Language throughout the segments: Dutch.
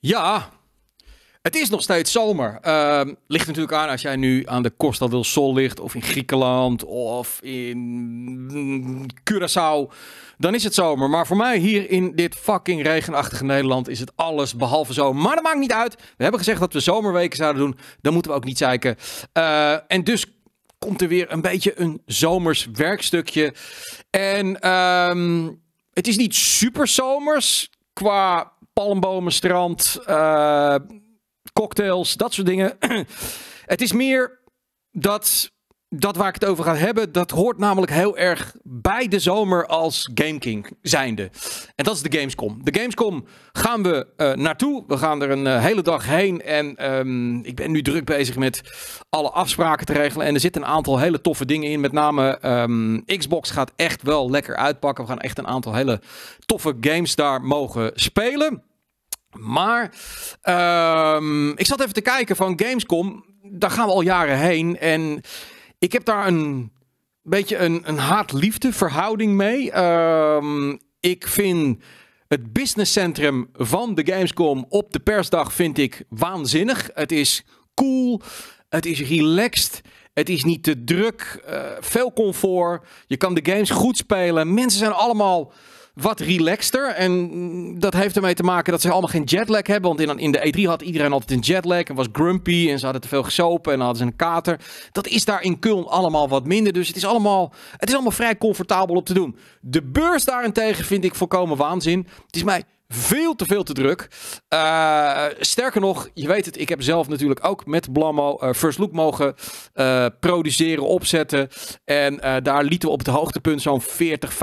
Ja, het is nog steeds zomer. Ehm, ligt natuurlijk aan als jij nu aan de Costa del Sol ligt, of in Griekenland, of in Curaçao. Dan is het zomer. Maar voor mij hier in dit fucking regenachtige Nederland is het alles behalve zomer. Maar dat maakt niet uit. We hebben gezegd dat we zomerweken zouden doen. Dan moeten we ook niet zeiken. Eh, en dus komt er weer een beetje een zomers werkstukje. En ehm, het is niet super zomers qua palmbomen, strand, eh, cocktails, dat soort dingen. het is meer dat dat waar ik het over ga hebben, dat hoort namelijk heel erg bij de zomer als Gameking zijnde. En dat is de Gamescom. De Gamescom gaan we eh, naartoe. We gaan er een eh, hele dag heen. En ehm, ik ben nu druk bezig met alle afspraken te regelen. En er zitten een aantal hele toffe dingen in. Met name ehm, Xbox gaat echt wel lekker uitpakken. We gaan echt een aantal hele toffe games daar mogen spelen. Maar ehm, ik zat even te kijken van Gamescom. Daar gaan we al jaren heen. En ik heb daar een beetje een, een haat-liefde verhouding mee. Ehm, ik vind het businesscentrum van de Gamescom op de persdag vind ik waanzinnig. Het is cool, het is relaxed. Het is niet te druk, eh, veel comfort. Je kan de games goed spelen. Mensen zijn allemaal wat relaxter. En dat heeft ermee te maken dat ze allemaal geen jetlag hebben. Want in, in de E3 had iedereen altijd een jetlag en was grumpy en ze hadden te veel gesopen en hadden ze een kater. Dat is daar in Köln allemaal wat minder. Dus het is allemaal, het is allemaal vrij comfortabel op te doen. De beurs daarentegen vind ik volkomen waanzin. Het is mij veel te veel te druk. Eh, sterker nog, je weet het, ik heb zelf natuurlijk ook met Blammo eh, First Look mogen eh, produceren, opzetten. En daar lieten we op het hoogtepunt zo'n 40,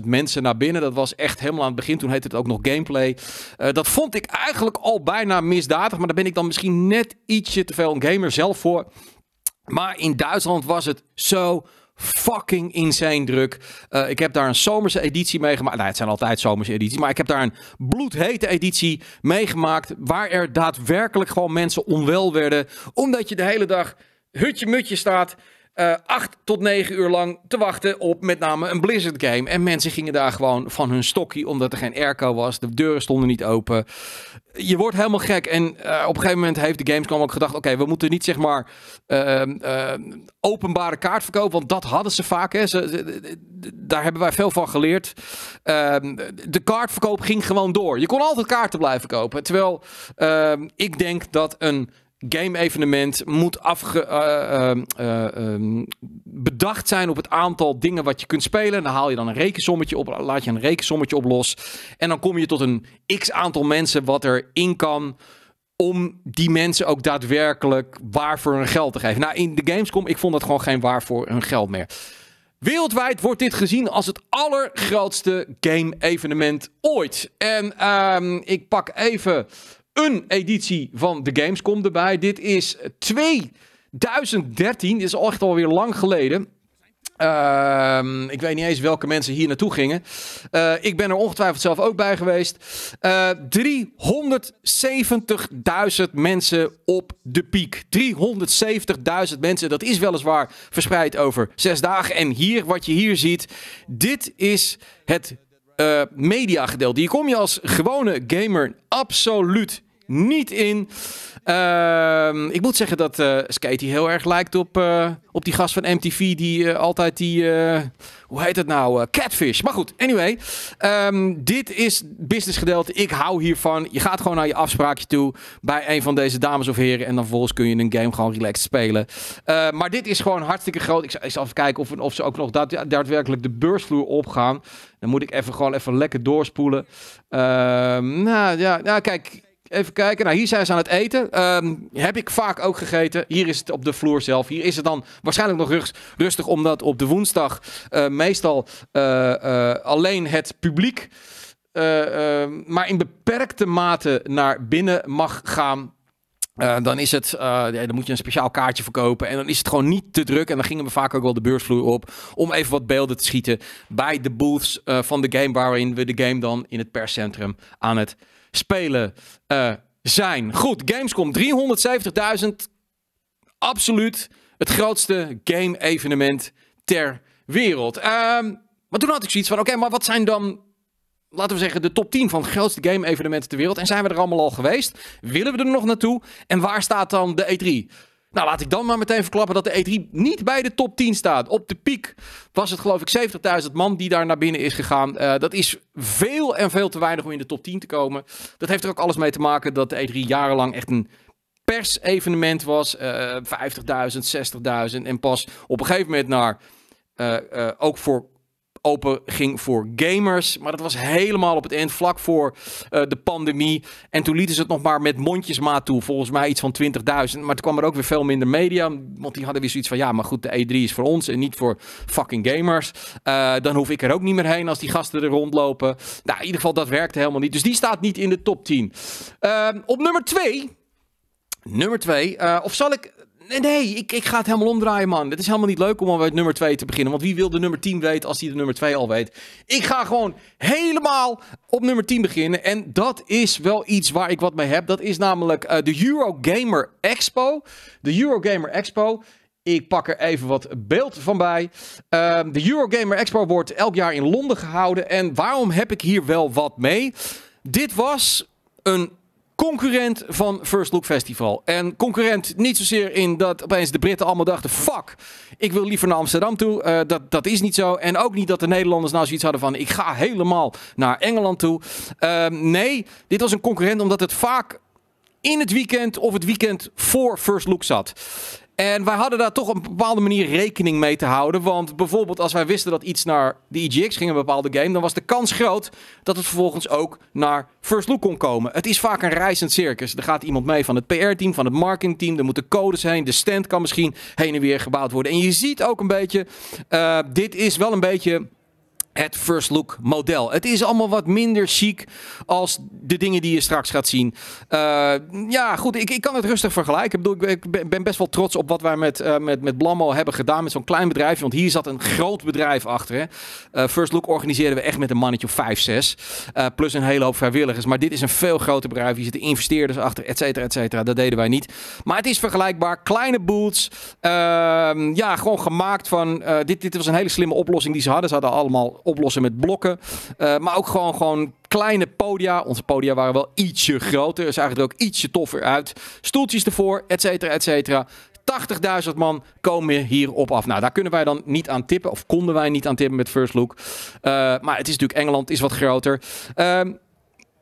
45.000 mensen naar binnen. Dat was echt helemaal aan het begin. Toen heette het ook nog gameplay. dat vond ik eigenlijk al bijna misdadig. Maar daar ben ik dan misschien net ietsje te veel een gamer zelf voor. Maar in Duitsland was het zo fucking insane druk. Eh, ik heb daar een zomerse editie meegemaakt. Nou, het zijn altijd zomerse edities. Maar ik heb daar een bloedhete editie meegemaakt. Waar er daadwerkelijk gewoon mensen onwel werden. Omdat je de hele dag hutje-mutje staat uh, acht tot negen uur lang te wachten op met name een Blizzard game. En mensen gingen daar gewoon van hun stokje, omdat er geen airco was. De deuren stonden niet open. Je wordt helemaal gek. En eh, op een gegeven moment heeft de Gamescom ook gedacht... oké, we moeten niet zeg maar uh, openbare kaartverkoop... want dat hadden ze vaak. Hè. daar hebben wij veel van geleerd. Ehm, de kaartverkoop ging gewoon door. Je kon altijd kaarten blijven kopen. Terwijl ik denk dat een game-evenement moet afge, eh, ehm, eh, ehm, bedacht zijn op het aantal dingen wat je kunt spelen. dan haal je dan een rekensommetje op, laat je een rekensommetje op los. En dan kom je tot een x aantal mensen wat er in kan om die mensen ook daadwerkelijk waar voor hun geld te geven. Nou, in de Gamescom, ik vond dat gewoon geen waar voor hun geld meer. Wereldwijd wordt dit gezien als het allergrootste game-evenement ooit. En ehm, ik pak even een editie van de Gamescom erbij. Dit is 2013, dit is al echt alweer lang geleden. Ehm, ik weet niet eens welke mensen hier naartoe gingen. Eh, ik ben er ongetwijfeld zelf ook bij geweest. 370.000 eh, mensen op de piek. 370.000 mensen. Dat is weliswaar verspreid over zes dagen. En hier, wat je hier ziet, dit is het eh, media gedeeld. Die kom je als gewone gamer absoluut niet in. Ehm, ik moet zeggen dat uh, eh, Skatey heel erg lijkt op, eh, op die gast van MTV die eh, altijd die... hoe heet het nou? catfish. Maar goed, anyway. Ehm, dit is business gedeelte. Ik hou hiervan. Je gaat gewoon naar je afspraakje toe bij een van deze dames of heren. En dan vervolgens kun je een game gewoon relaxed spelen. maar dit is gewoon hartstikke groot. Ik zal, even kijken of, of ze ook nog daadwerkelijk de beursvloer opgaan. Dan moet ik even gewoon even lekker doorspoelen. Ehm, nou ja, nou, kijk Even kijken. Nou, hier zijn ze aan het eten. Ehm, heb ik vaak ook gegeten. Hier is het op de vloer zelf. Hier is het dan waarschijnlijk nog rustig, omdat op de woensdag eh, meestal eh, eh, alleen het publiek. Ehm, maar in beperkte mate naar binnen mag gaan. dan is het, dan moet je een speciaal kaartje verkopen. En dan is het gewoon niet te druk. En dan gingen we vaak ook wel de beursvloer op. Om even wat beelden te schieten bij de booths van de game. Waarin we de game dan in het perscentrum aan het spelen eh, zijn. Goed, Gamescom 370.000. Absoluut het grootste game-evenement ter wereld. Ehm, maar toen had ik zoiets van: oké, maar wat zijn dan laten we zeggen, de top 10 van de grootste game-evenementen ter wereld. En zijn we er allemaal al geweest? Willen we er nog naartoe? En waar staat dan de E3? Nou, laat ik dan maar meteen verklappen dat de E3 niet bij de top 10 staat. Op de piek was het geloof ik 70.000 man die daar naar binnen is gegaan. Eh, dat is veel en veel te weinig om in de top 10 te komen. Dat heeft er ook alles mee te maken dat de E3 jarenlang echt een pers-evenement was. 50.000, eh, 60.000 en pas op een gegeven moment naar... Eh, ook voor open ging voor gamers. Maar dat was helemaal op het eind, vlak voor eh, de pandemie. En toen lieten ze het nog maar met mondjesmaat toe. Volgens mij iets van 20.000. Maar toen kwam er ook weer veel minder media. Want die hadden weer zoiets van, ja, maar goed, de E3 is voor ons en niet voor fucking gamers. Eh, dan hoef ik er ook niet meer heen als die gasten er rondlopen. Nou, in ieder geval, dat werkte helemaal niet. Dus die staat niet in de top 10. Ehm, op nummer 2... Nummer 2. Eh, of zal ik nee, ik, ik ga het helemaal omdraaien, man. Het is helemaal niet leuk om al met nummer 2 te beginnen. Want wie wil de nummer 10 weten als hij de nummer 2 al weet? Ik ga gewoon helemaal op nummer 10 beginnen. En dat is wel iets waar ik wat mee heb. Dat is namelijk eh, de Eurogamer Expo. De Eurogamer Expo. Ik pak er even wat beeld van bij. Ehm, de Eurogamer Expo wordt elk jaar in Londen gehouden. En waarom heb ik hier wel wat mee? Dit was een concurrent van First Look Festival. En concurrent niet zozeer in dat opeens de Britten allemaal dachten: fuck, ik wil liever naar Amsterdam toe. Eh, dat, dat is niet zo. En ook niet dat de Nederlanders nou zoiets hadden van: ik ga helemaal naar Engeland toe. Ehm, nee, dit was een concurrent omdat het vaak in het weekend of het weekend voor First Look zat. En wij hadden daar toch op een bepaalde manier rekening mee te houden. Want bijvoorbeeld als wij wisten dat iets naar de EGX ging, een bepaalde game, dan was de kans groot dat het vervolgens ook naar First Look kon komen. Het is vaak een reizend circus. Er gaat iemand mee van het PR-team, van het marketingteam. Er moeten codes heen. De stand kan misschien heen en weer gebouwd worden. En je ziet ook een beetje, eh, dit is wel een beetje het first look model. Het is allemaal wat minder chic als de dingen die je straks gaat zien. Eh, ja, goed, ik, ik kan het rustig vergelijken. Ik, bedoel, ik ben best wel trots op wat wij met, uh, met, met Blammo hebben gedaan met zo'n klein bedrijf. Want hier zat een groot bedrijf achter. Eh, first look organiseerden we echt met een mannetje of 5, 6. plus een hele hoop vrijwilligers. Maar dit is een veel groter bedrijf. Hier zitten investeerders achter, et cetera, et cetera. Dat deden wij niet. Maar het is vergelijkbaar. Kleine boots. Ehm, ja, gewoon gemaakt van... dit, dit was een hele slimme oplossing die ze hadden. Ze hadden allemaal oplossen met blokken. Eh, maar ook gewoon, gewoon kleine podia. Onze podia waren wel ietsje groter. er Zagen er ook ietsje toffer uit. Stoeltjes ervoor, et cetera, et cetera. 80.000 man komen hier op af. Nou, daar kunnen wij dan niet aan tippen. Of konden wij niet aan tippen met First Look. Eh, maar het is natuurlijk Engeland, is wat groter. Ehm,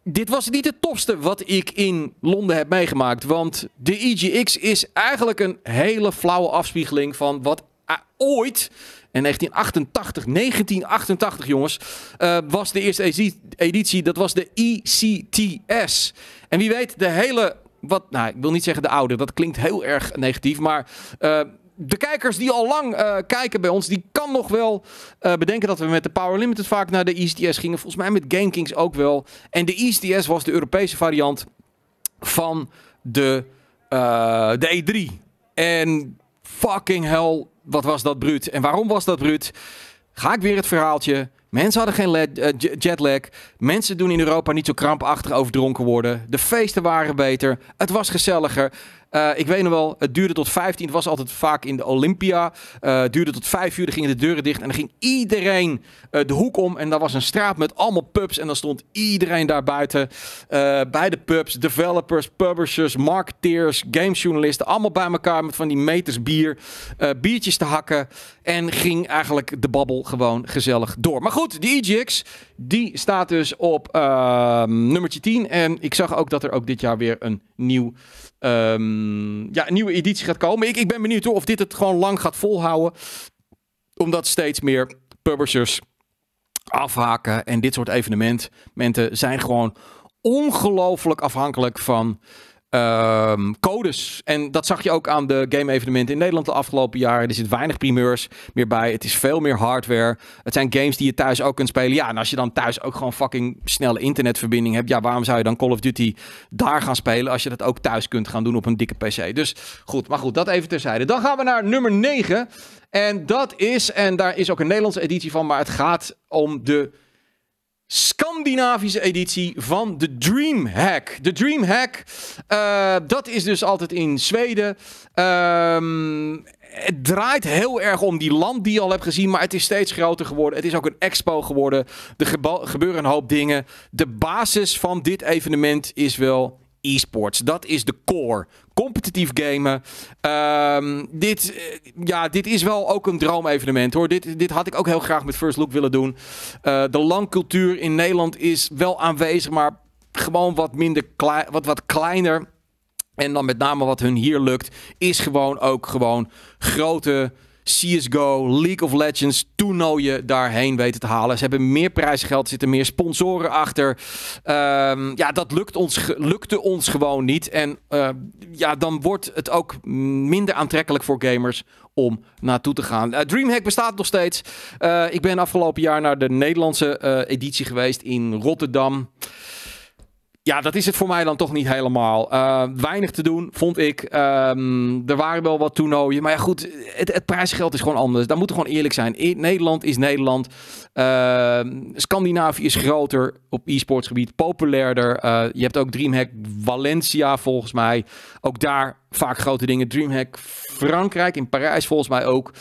dit was niet het topste wat ik in Londen heb meegemaakt. Want de EGX is eigenlijk een hele flauwe afspiegeling van wat ooit. En 1988, 1988 jongens, eh, was de eerste editie. Dat was de ECTS. En wie weet, de hele. Wat, nou, ik wil niet zeggen de oude, dat klinkt heel erg negatief. Maar eh, de kijkers die al lang eh, kijken bij ons, die kan nog wel bedenken dat we met de Power Limited vaak naar de ECTS gingen. Volgens mij met GameKings ook wel. En de ECTS was de Europese variant van de, de E3. En fucking hell, wat was dat bruut. En waarom was dat bruut? Ga ik weer het verhaaltje. Mensen hadden geen eh, jetlag. Mensen doen in Europa niet zo krampachtig over dronken worden. De feesten waren beter. Het was gezelliger. Eh, ik weet nog wel, het duurde tot 15. Het was altijd vaak in de Olympia. Eh, het duurde tot 5 uur. Dan gingen de deuren dicht. En dan ging iedereen eh, de hoek om. En daar was een straat met allemaal pubs. En dan stond iedereen daar buiten. bij de pubs, developers, publishers, marketeers, gamesjournalisten, Allemaal bij elkaar met van die meters bier. biertjes te hakken. En ging eigenlijk de babbel gewoon gezellig door. Maar goed, de EGX, die staat dus op ehm, nummertje 10. En ik zag ook dat er ook dit jaar weer een nieuw Ehm, ja, een nieuwe editie gaat komen. Ik, ik ben benieuwd hoor, of dit het gewoon lang gaat volhouden. Omdat steeds meer publishers afhaken. En dit soort evenementen zijn gewoon ongelooflijk afhankelijk van Ehm, codes. En dat zag je ook aan de game-evenementen in Nederland de afgelopen jaren. Er zit weinig primeurs meer bij. Het is veel meer hardware. Het zijn games die je thuis ook kunt spelen. Ja, en als je dan thuis ook gewoon fucking snelle internetverbinding hebt. Ja, waarom zou je dan Call of Duty daar gaan spelen als je dat ook thuis kunt gaan doen op een dikke PC? Dus goed, maar goed, dat even terzijde. Dan gaan we naar nummer 9. En dat is, en daar is ook een Nederlandse editie van, maar het gaat om de Scandinavische editie van de Dreamhack. De Dreamhack, uh, eh, dat is dus altijd in Zweden. Ehm, het draait heel erg om die land die je al hebt gezien, maar het is steeds groter geworden. Het is ook een expo geworden. Er gebeuren een hoop dingen. De basis van dit evenement is wel e-sports. Dat is de core competitief gamen. Ehm, dit, eh, ja, dit is wel ook een droomevenement hoor. Dit, dit had ik ook heel graag met First Look willen doen. Eh, de langcultuur in Nederland is wel aanwezig, maar gewoon wat, minder wat, wat kleiner. En dan met name wat hun hier lukt, is gewoon ook gewoon grote CSGO, League of Legends toernooien daarheen weten te halen. Ze hebben meer prijsgeld, zitten meer sponsoren achter. Ehm, ja, dat lukt ons, lukte ons gewoon niet. En eh, ja, dan wordt het ook minder aantrekkelijk voor gamers om naartoe te gaan. Eh, Dreamhack bestaat nog steeds. Eh, ik ben afgelopen jaar naar de Nederlandse editie geweest in Rotterdam ja, dat is het voor mij dan toch niet helemaal. Eh, weinig te doen, vond ik. Ehm, er waren wel wat toernooien. Maar ja, goed, het, het prijsgeld is gewoon anders. Daar moeten we gewoon eerlijk zijn. Nederland is Nederland. Ehm, Scandinavië is groter op e-sports gebied, populairder. Eh, je hebt ook Dreamhack Valencia, volgens mij. Ook daar vaak grote dingen. Dreamhack Frankrijk, in Parijs volgens mij ook.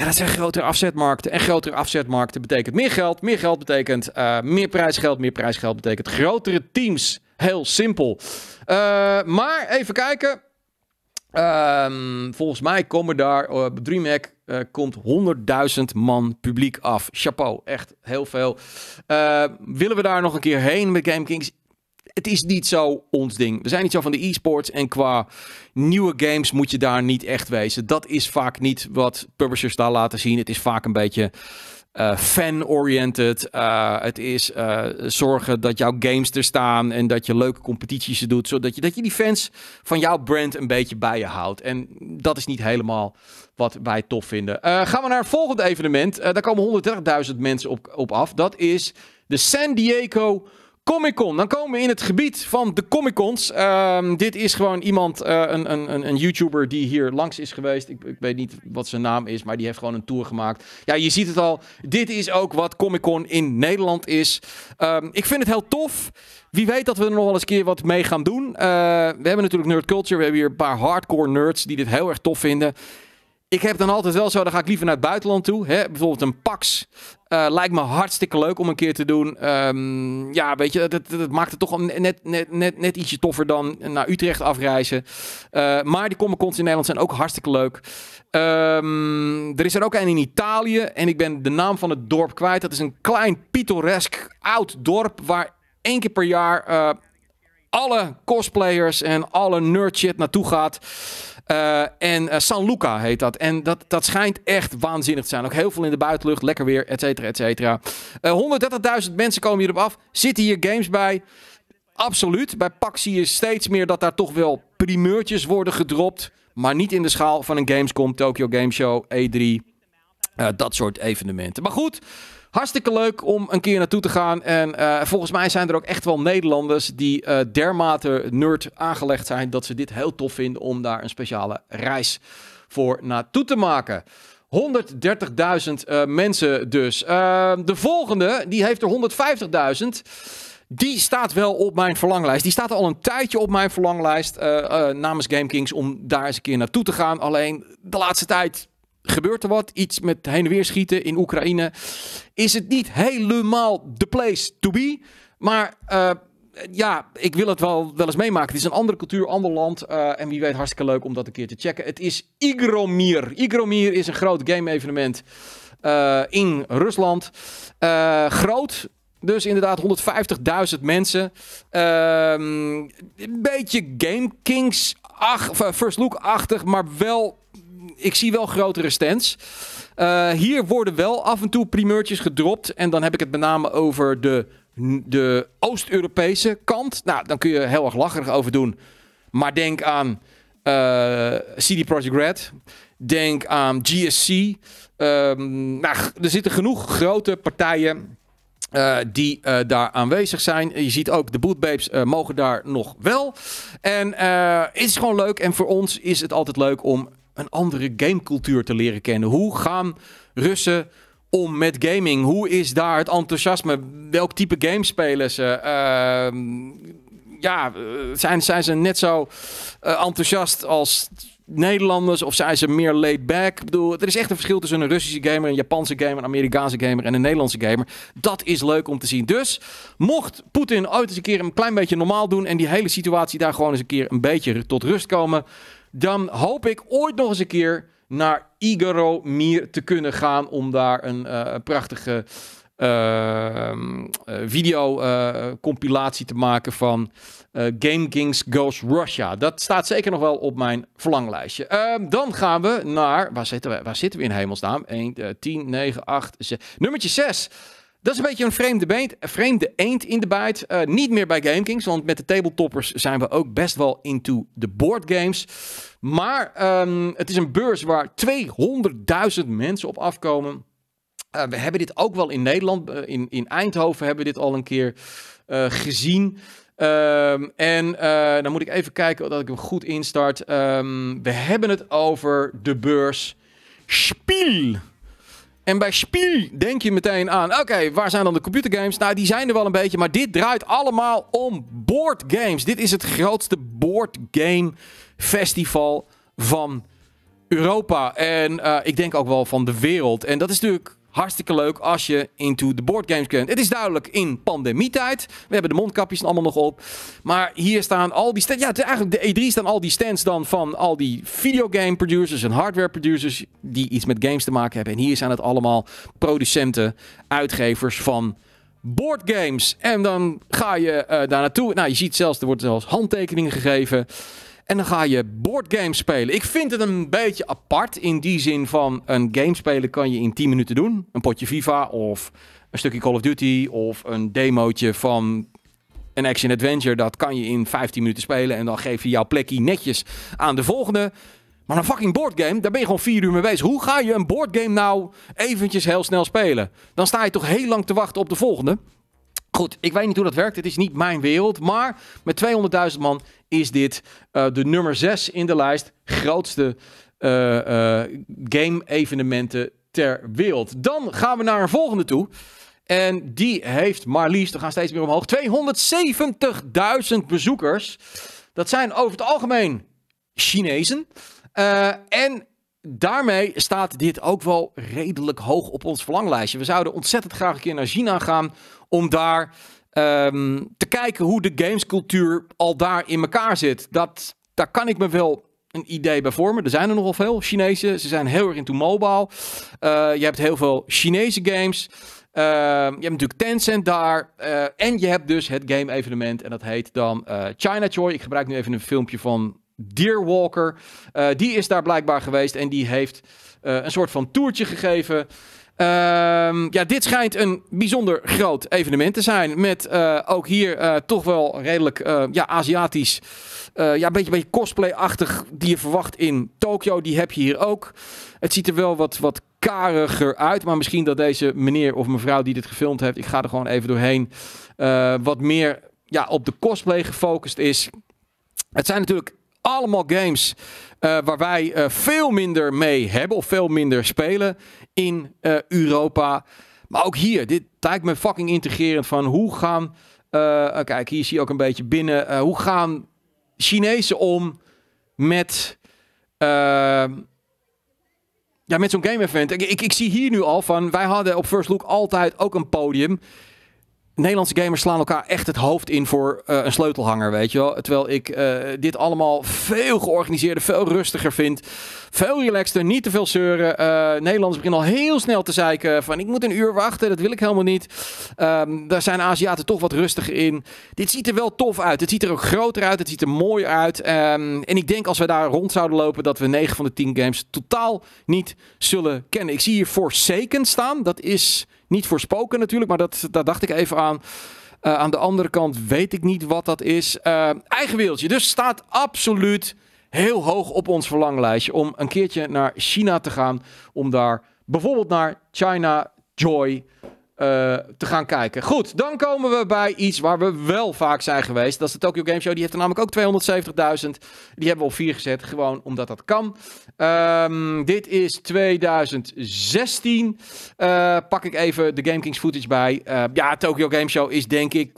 Ja, dat zijn grotere afzetmarkten. En grotere afzetmarkten betekent meer geld. Meer geld betekent eh, meer prijsgeld. Meer prijsgeld betekent grotere teams. Heel simpel. Eh, maar even kijken. Ehm, volgens mij komen daar eh, op uh, DreamHack komt 100.000 man publiek af. Chapeau, echt heel veel. willen we daar nog een keer heen met GameKings? het is niet zo ons ding. We zijn niet zo van de e-sports. En qua nieuwe games moet je daar niet echt wezen. Dat is vaak niet wat publishers daar laten zien. Het is vaak een beetje. Uh, fan-oriented. Eh, het is eh, zorgen dat jouw games er staan en dat je leuke competities doet, zodat je, dat je die fans van jouw brand een beetje bij je houdt. En dat is niet helemaal wat wij tof vinden. gaan we naar het volgende evenement. daar komen 130.000 mensen op, op af. Dat is de San Diego Comic Con. Dan komen we in het gebied van de Comic Cons. Ehm, dit is gewoon iemand, eh, een, een, een YouTuber die hier langs is geweest. Ik, ik, weet niet wat zijn naam is, maar die heeft gewoon een tour gemaakt. Ja, je ziet het al. Dit is ook wat Comic Con in Nederland is. Ehm, ik vind het heel tof. Wie weet dat we er nog wel eens keer wat mee gaan doen. Eh, we hebben natuurlijk Nerd Culture. We hebben hier een paar hardcore nerds die dit heel erg tof vinden. Ik heb dan altijd wel zo, dan ga ik liever naar het buitenland toe. Hè? Bijvoorbeeld een PAX. Eh, lijkt me hartstikke leuk om een keer te doen. Ehm, ja, weet je, dat, dat, maakt het toch net, net, net, net ietsje toffer dan naar Utrecht afreizen. Eh, maar die Comic Cons in Nederland zijn ook hartstikke leuk. Ehm, er is er ook een in Italië. En ik ben de naam van het dorp kwijt. Dat is een klein pittoresk oud dorp waar één keer per jaar eh, alle cosplayers en alle nerd shit naartoe gaat. Eh, en eh, San Luca heet dat. En dat, dat schijnt echt waanzinnig te zijn. Ook heel veel in de buitenlucht, lekker weer, et cetera, et cetera. 130.000 eh, mensen komen hierop af. Zitten hier games bij? Absoluut. Bij PAX zie je steeds meer dat daar toch wel primeurtjes worden gedropt. Maar niet in de schaal van een Gamescom, Tokyo Game Show, E3, eh, dat soort evenementen. Maar goed, hartstikke leuk om een keer naartoe te gaan. En eh, volgens mij zijn er ook echt wel Nederlanders die eh, dermate nerd aangelegd zijn dat ze dit heel tof vinden om daar een speciale reis voor naartoe te maken. 130.000 mensen dus. Ehm, de volgende, die heeft er 150.000. Die staat wel op mijn verlanglijst. Die staat al een tijdje op mijn verlanglijst uh, uh, namens GameKings om daar eens een keer naartoe te gaan. Alleen de laatste tijd gebeurt er wat. Iets met heen en weer schieten in Oekraïne. Is het niet helemaal de place to be? Maar eh, ja, ik wil het wel, wel eens meemaken. Het is een andere cultuur, ander land. Eh, en wie weet, hartstikke leuk om dat een keer te checken. Het is Igromir. Igromir is een groot game-evenement eh, in Rusland. groot. Dus inderdaad, 150.000 mensen. Ehm, een beetje Game Kings first Look-achtig, maar wel ik zie wel grotere stands. Eh, hier worden wel af en toe primeurtjes gedropt. En dan heb ik het met name over de, de Oost-Europese kant. Nou, dan kun je heel erg lacherig over doen. Maar denk aan uh, eh, CD Projekt Red. Denk aan GSC. Ehm, nou, er zitten genoeg grote partijen eh, die daar aanwezig zijn. Je ziet ook de bootbabes mogen daar nog wel. En het is gewoon leuk. En voor ons is het altijd leuk om een andere gamecultuur te leren kennen. Hoe gaan Russen om met gaming? Hoe is daar het enthousiasme? Welk type game spelen ze? Ehm, ja, eh, zijn, zijn ze net zo eh, enthousiast als Nederlanders of zijn ze meer laid back? Ik bedoel, er is echt een verschil tussen een Russische gamer, een Japanse gamer, een Amerikaanse gamer en een Nederlandse gamer. Dat is leuk om te zien. Dus mocht Poetin ooit eens een keer een klein beetje normaal doen en die hele situatie daar gewoon eens een keer een beetje tot rust komen, dan hoop ik ooit nog eens een keer naar Mir te kunnen gaan om daar een uh, prachtige uh, ehm, eh, videocompilatie eh, te maken van Game Kings Goes Russia. Dat staat zeker nog wel op mijn verlanglijstje. Ehm, dan gaan we naar, waar zitten we, waar zitten we in hemelsnaam? 1, 10, 9, 8, 6, nummertje 6. Dat is een beetje een vreemde, vreemde eend in de bijt. Eh, niet meer bij GameKings, want met de tabletoppers zijn we ook best wel into de board games. Maar ehm, het is een beurs waar 200.000 mensen op afkomen. Eh, we hebben dit ook wel in Nederland, eh, in, in Eindhoven hebben we dit al een keer gezien. Ehm, en dan moet ik even kijken dat ik hem goed instart. Ehm, we hebben het over de beurs Spiel. En bij Spiel denk je meteen aan, oké, waar zijn dan de computergames? Nou, die zijn er wel een beetje, maar dit draait allemaal om boardgames. Dit is het grootste game festival van Europa. En eh, ik denk ook wel van de wereld. En dat is natuurlijk hartstikke leuk als je into board games kunt. Het is duidelijk in pandemietijd. We hebben de mondkapjes allemaal nog op. Maar hier staan al die stands. Ja, eigenlijk de E3 staan al die stands dan van al die videogame producers en hardware producers die iets met games te maken hebben. En hier zijn het allemaal producenten, uitgevers van boardgames. En dan ga je eh, daar naartoe. Nou, je ziet zelfs, er wordt zelfs handtekeningen gegeven. En dan ga je boardgames spelen. Ik vind het een beetje apart in die zin van een game spelen kan je in 10 minuten doen. Een potje FIFA of een stukje Call of Duty of een demootje van een action adventure. Dat kan je in 15 minuten spelen en dan geef je jouw plekje netjes aan de volgende. Maar een fucking boardgame, daar ben je gewoon vier uur mee bezig. Hoe ga je een boardgame nou eventjes heel snel spelen? Dan sta je toch heel lang te wachten op de volgende. Goed, ik weet niet hoe dat werkt. Het is niet mijn wereld. Maar met 200.000 man is dit eh, de nummer 6 in de lijst grootste eh, eh, game-evenementen ter wereld. Dan gaan we naar een volgende toe. En die heeft maar liefst, we gaan steeds meer omhoog, 270.000 bezoekers. Dat zijn over het algemeen Chinezen. en daarmee staat dit ook wel redelijk hoog op ons verlanglijstje. We zouden ontzettend graag een keer naar China gaan om daar ehm, te kijken hoe de gamescultuur al daar in elkaar zit. Dat, daar kan ik me wel een idee bij vormen. Er zijn er nogal veel Chinezen. Ze zijn heel erg into mobile. Eh, je hebt heel veel Chinese games. Eh, je hebt natuurlijk Tencent daar. Eh, en je hebt dus het game-evenement. En dat heet dan China Joy. Ik gebruik nu even een filmpje van Deerwalker. die is daar blijkbaar geweest. En die heeft een soort van toertje gegeven. Ehm, ja, dit schijnt een bijzonder groot evenement te zijn. Met eh, ook hier eh, toch wel redelijk eh, ja, Aziatisch. ja, een beetje, beetje cosplay-achtig die je verwacht in Tokio. Die heb je hier ook. Het ziet er wel wat, wat kariger uit. Maar misschien dat deze meneer of mevrouw die dit gefilmd heeft, ik ga er gewoon even doorheen, wat meer ja, op de cosplay gefocust is. Het zijn natuurlijk allemaal games eh, waar wij eh, veel minder mee hebben of veel minder spelen in eh, Europa. Maar ook hier, dit lijkt me fucking integrerend van hoe gaan. kijk, hier zie je ook een beetje binnen. hoe gaan Chinezen om met. ja, met zo'n game event. ik, ik zie hier nu al van. Wij hadden op First Look altijd ook een podium. Nederlandse gamers slaan elkaar echt het hoofd in voor eh, een sleutelhanger, weet je wel. Terwijl ik eh, dit allemaal veel georganiseerder, veel rustiger vind. Veel relaxter, niet te veel zeuren. Uh, Nederlanders beginnen al heel snel te zeiken van ik moet een uur wachten, dat wil ik helemaal niet. Ehm, daar zijn Aziaten toch wat rustiger in. Dit ziet er wel tof uit. Het ziet er ook groter uit, het ziet er mooier uit. Ehm, en ik denk als we daar rond zouden lopen dat we 9 van de 10 games totaal niet zullen kennen. Ik zie hier Forsaken staan, dat is... Niet voorspoken natuurlijk, maar dat, daar dacht ik even aan. Eh, aan de andere kant weet ik niet wat dat is. Uh, eigen wereldje. Dus staat absoluut heel hoog op ons verlanglijstje om een keertje naar China te gaan. Om daar bijvoorbeeld naar China Joy eh, te gaan kijken. Goed, dan komen we bij iets waar we wel vaak zijn geweest. Dat is de Tokyo Game Show. Die heeft er namelijk ook 270.000. Die hebben we op 4 gezet, gewoon omdat dat kan. Ehm, dit is 2016. Eh, pak ik even de Game Kings footage bij. Eh, ja, Tokyo Game Show is denk ik...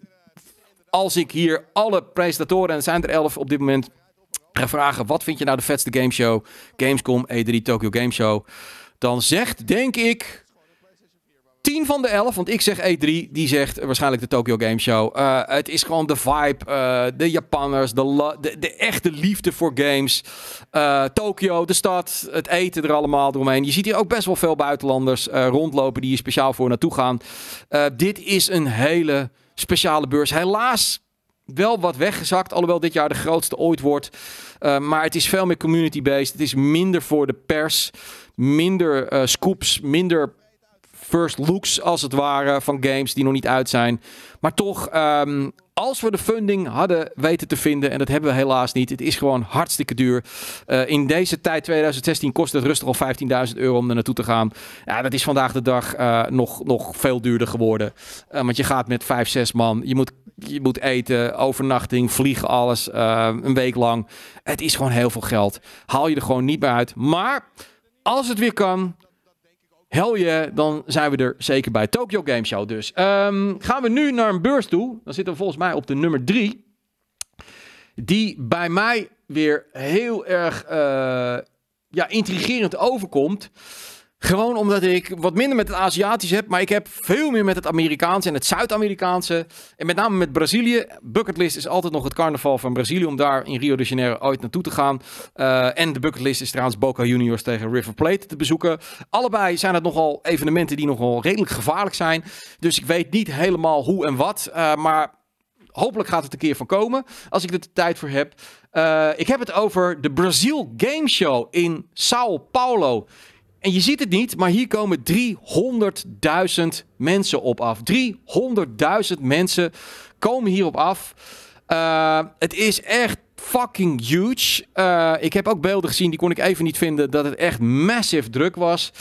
Als ik hier alle presentatoren, en er zijn er 11 op dit moment... ga vragen, wat vind je nou de vetste game show? Gamescom, E3, Tokyo Game Show. Dan zegt, denk ik... 10 van de 11, want ik zeg E3, die zegt waarschijnlijk de Tokyo Game Show. Eh, het is gewoon de vibe, eh, de Japanners, de, de, de, echte liefde voor games. Uh, Tokyo, de stad, het eten er allemaal doorheen. Je ziet hier ook best wel veel buitenlanders rondlopen die hier speciaal voor naartoe gaan. dit is een hele speciale beurs. Helaas wel wat weggezakt, alhoewel dit jaar de grootste ooit wordt. maar het is veel meer community-based. Het is minder voor de pers, minder scoops, minder first looks als het ware van games die nog niet uit zijn. Maar toch, ehm, als we de funding hadden weten te vinden, en dat hebben we helaas niet, het is gewoon hartstikke duur. Eh, in deze tijd, 2016, kost het rustig al 15.000 euro om er naartoe te gaan. Ja, dat is vandaag de dag eh, nog, nog veel duurder geworden. Eh, want je gaat met 5, 6 man, je moet, je moet eten, overnachting, vliegen, alles, een week lang. Het is gewoon heel veel geld. Haal je er gewoon niet meer uit. Maar als het weer kan, Hel je, dan zijn we er zeker bij. Tokyo Game Show dus. Ehm, gaan we nu naar een beurs toe. Dan zitten we volgens mij op de nummer 3. Die bij mij weer heel erg eh, ja, intrigerend overkomt. Gewoon omdat ik wat minder met het Aziatisch heb, maar ik heb veel meer met het Amerikaanse en het Zuid-Amerikaanse. En met name met Brazilië. Bucketlist is altijd nog het carnaval van Brazilië, om daar in Rio de Janeiro ooit naartoe te gaan. Eh, en de bucketlist is trouwens Boca Juniors tegen River Plate te bezoeken. Allebei zijn het nogal evenementen die nogal redelijk gevaarlijk zijn. Dus ik weet niet helemaal hoe en wat, eh, maar... Hopelijk gaat het een keer van komen, als ik er de tijd voor heb. Eh, ik heb het over de Brazil Game Show in Sao Paulo. En je ziet het niet, maar hier komen 300.000 mensen op af. 300.000 mensen komen hierop af. Eh, het is echt fucking huge. Eh, ik heb ook beelden gezien, die kon ik even niet vinden, dat het echt massive druk was.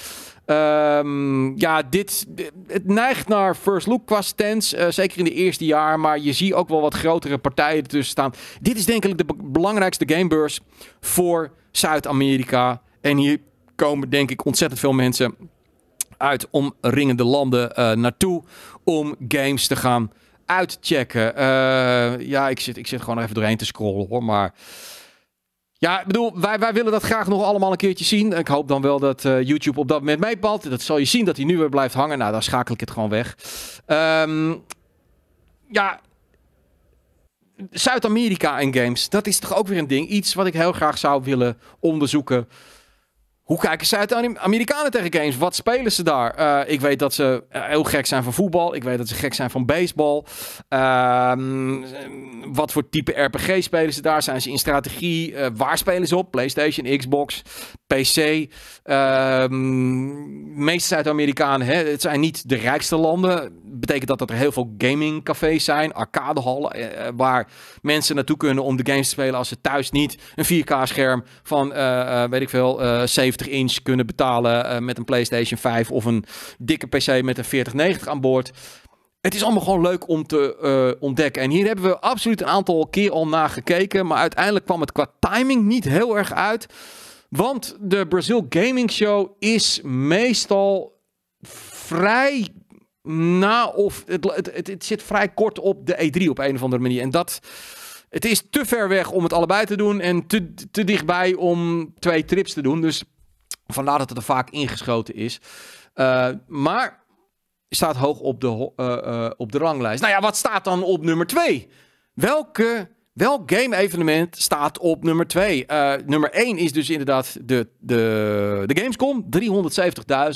Ehm, ja, dit, het neigt naar first look qua stands. Eh, zeker in de eerste jaar. Maar je ziet ook wel wat grotere partijen ertussen staan. Dit is denk ik de belangrijkste gamebeurs voor Zuid-Amerika. En hier komen denk ik ontzettend veel mensen uit omringende landen eh, naartoe om games te gaan uitchecken. Eh, ja, ik zit, ik zit gewoon even doorheen te scrollen hoor, maar... Ja, ik bedoel, wij, wij willen dat graag nog allemaal een keertje zien. Ik hoop dan wel dat eh, YouTube op dat moment meepalt. Dat zal je zien dat hij nu weer blijft hangen. Nou, dan schakel ik het gewoon weg. Ehm, ja, Zuid-Amerika en games, dat is toch ook weer een ding. Iets wat ik heel graag zou willen onderzoeken. Hoe kijken Zuid-Amerikanen tegen games? Wat spelen ze daar? Eh, ik weet dat ze eh, heel gek zijn van voetbal. Ik weet dat ze gek zijn van baseball. Ehm, wat voor type RPG spelen ze daar? Zijn ze in strategie? Eh, waar spelen ze op? PlayStation, Xbox, PC. de ehm, meeste Zuid-Amerikanen, het zijn niet de rijkste landen. Betekent dat dat er heel veel gamingcafés zijn, arcadehallen, waar mensen naartoe kunnen om de games te spelen als ze thuis niet een 4K-scherm van, weet ik veel, 70 inch kunnen betalen eh, met een PlayStation 5 of een dikke PC met een 4090 aan boord. Het is allemaal gewoon leuk om te eh, ontdekken. En hier hebben we absoluut een aantal keer al naar gekeken. Maar uiteindelijk kwam het qua timing niet heel erg uit. Want de Brazil Gaming Show is meestal vrij na of het, het, het, zit vrij kort op de E3 op een of andere manier. En dat. Het is te ver weg om het allebei te doen en te, te dichtbij om twee trips te doen. Dus Vandaar dat het er vaak ingeschoten is. Eh, maar staat hoog op de, eh, eh, op de ranglijst. Nou ja, wat staat dan op nummer 2? Welke Welk game-evenement staat op nummer 2? Eh, nummer 1 is dus inderdaad de, de, de Gamescom,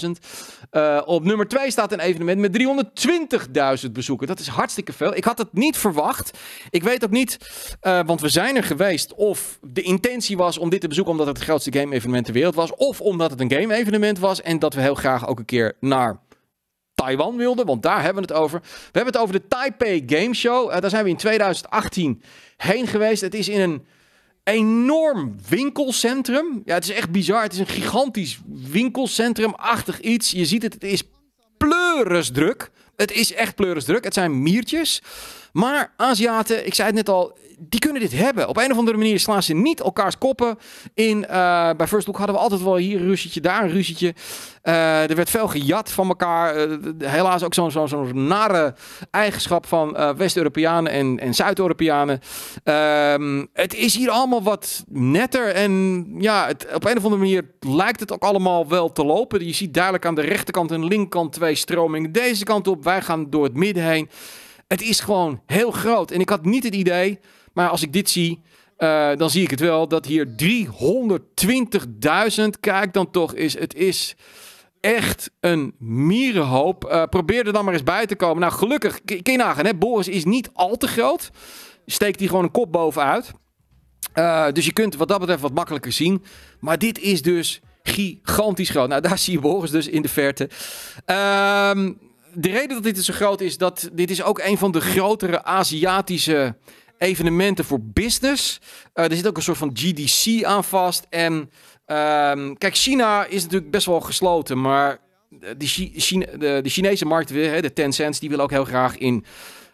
370.000. Eh, op nummer 2 staat een evenement met 320.000 bezoekers. Dat is hartstikke veel. Ik had het niet verwacht. Ik weet ook niet, eh, want we zijn er geweest, of de intentie was om dit te bezoeken omdat het het grootste game-evenement ter wereld was, of omdat het een game-evenement was en dat we heel graag ook een keer naar Taiwan wilde, want daar hebben we het over. We hebben het over de Taipei Game Show. Eh, daar zijn we in 2018 heen geweest. Het is in een enorm winkelcentrum. Ja, het is echt bizar. Het is een gigantisch winkelcentrum-achtig iets. Je ziet het, het is pleurisdruk. Het is echt pleurisdruk. Het zijn miertjes. Maar Aziaten, ik zei het net al, die kunnen dit hebben. Op een of andere manier slaan ze niet elkaars koppen in. Eh, bij First Look hadden we altijd wel hier een ruzietje, daar een ruzietje. Eh, er werd veel gejat van elkaar. Eh, helaas ook zo'n nare eigenschap van West-Europeanen en, en Zuid-Europeanen. Ehm, het is hier allemaal wat netter. En ja, op een of andere manier lijkt het ook allemaal wel te lopen. Je ziet duidelijk aan de rechterkant en linkerkant twee stromingen. Deze kant op wij gaan door het midden heen. Het is gewoon heel groot. En ik had niet het idee, maar als ik dit zie, eh, dan zie ik het wel, dat hier 320.000, kijk dan toch is. het is echt een mierenhoop. Eh, probeer er dan maar eens bij te komen. Nou, gelukkig, kun je nagaan, hè? Boris is niet al te groot. Steekt hij gewoon een kop bovenuit. Uh, dus je kunt wat dat betreft wat makkelijker zien. Maar dit is dus gigantisch groot. Nou, daar zie je Boris dus in de verte. Ehm de reden dat dit dus zo groot is, dat dit is ook een van de grotere Aziatische evenementen voor business. Uh, er zit ook een soort van GDC aan vast. En ehm, kijk, China is natuurlijk best wel gesloten, maar de, de, Chinese markt, hè, de Tencent, die wil ook heel graag in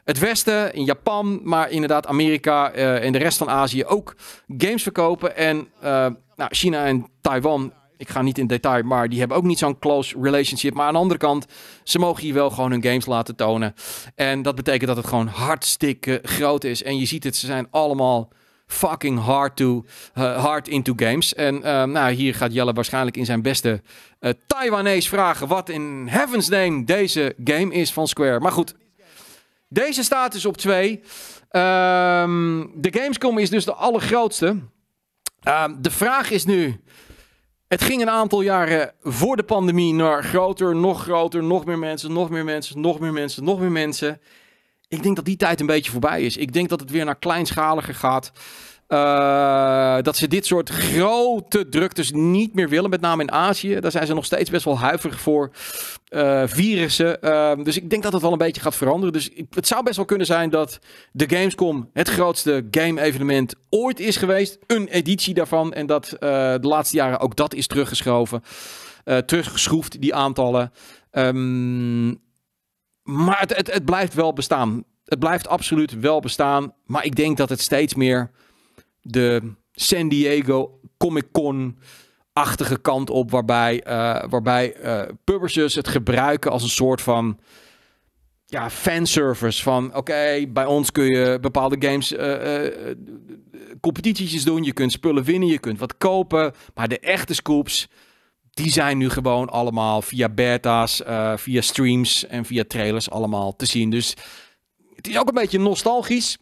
het Westen, in Japan, maar inderdaad Amerika eh, en de rest van Azië ook games verkopen. En eh, nou, China en Taiwan ik ga niet in detail, maar die hebben ook niet zo'n close relationship. Maar aan de andere kant, ze mogen hier wel gewoon hun games laten tonen. En dat betekent dat het gewoon hartstikke groot is. En je ziet het, ze zijn allemaal fucking hard, to, eh, hard into games. En eh, nou, hier gaat Jelle waarschijnlijk in zijn beste uh, Taiwanese vragen wat in heaven's name deze game is van Square. Maar goed, deze staat dus op 2. Ehm, de Gamescom is dus de allergrootste. Ehm, de vraag is nu, het ging een aantal jaren voor de pandemie naar groter, nog groter, nog meer mensen, nog meer mensen, nog meer mensen, nog meer mensen. Ik denk dat die tijd een beetje voorbij is. Ik denk dat het weer naar kleinschaliger gaat. Eh, dat ze dit soort grote druktes niet meer willen. Met name in Azië. Daar zijn ze nog steeds best wel huiverig voor. Eh, virussen. Ehm, dus ik denk dat dat wel een beetje gaat veranderen. Dus het zou best wel kunnen zijn dat de Gamescom het grootste game-evenement ooit is geweest. Een editie daarvan. En dat eh, de laatste jaren ook dat is teruggeschoven. teruggeschroefd, die aantallen. Ehm, maar het, het blijft wel bestaan. Het blijft absoluut wel bestaan. Maar ik denk dat het steeds meer de San Diego Comic Con achtige kant op, waarbij, uh, waarbij eh, publishers het gebruiken als een soort van ja, fanservice. Van oké, bij ons kun je bepaalde games uh, competities doen, je kunt spullen winnen, je kunt wat kopen, maar de echte scoops. Die zijn nu gewoon allemaal via beta's, via streams en via trailers allemaal te zien. Dus het is ook een beetje nostalgisch.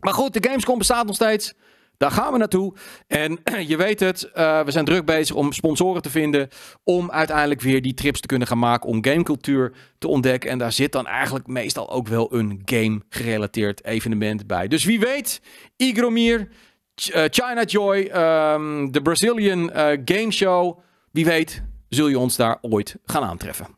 Maar goed, de Gamescom bestaat nog steeds. Daar gaan we naartoe. En je weet het, eh, we zijn druk bezig om sponsoren te vinden. Om uiteindelijk weer die trips te kunnen gaan maken om gamecultuur te ontdekken. En daar zit dan eigenlijk meestal ook wel een game-gerelateerd evenement bij. Dus wie weet, Igromir, eh, China Joy, um, de Brazilian eh, Game Show. Wie weet, zul je ons daar ooit gaan aantreffen.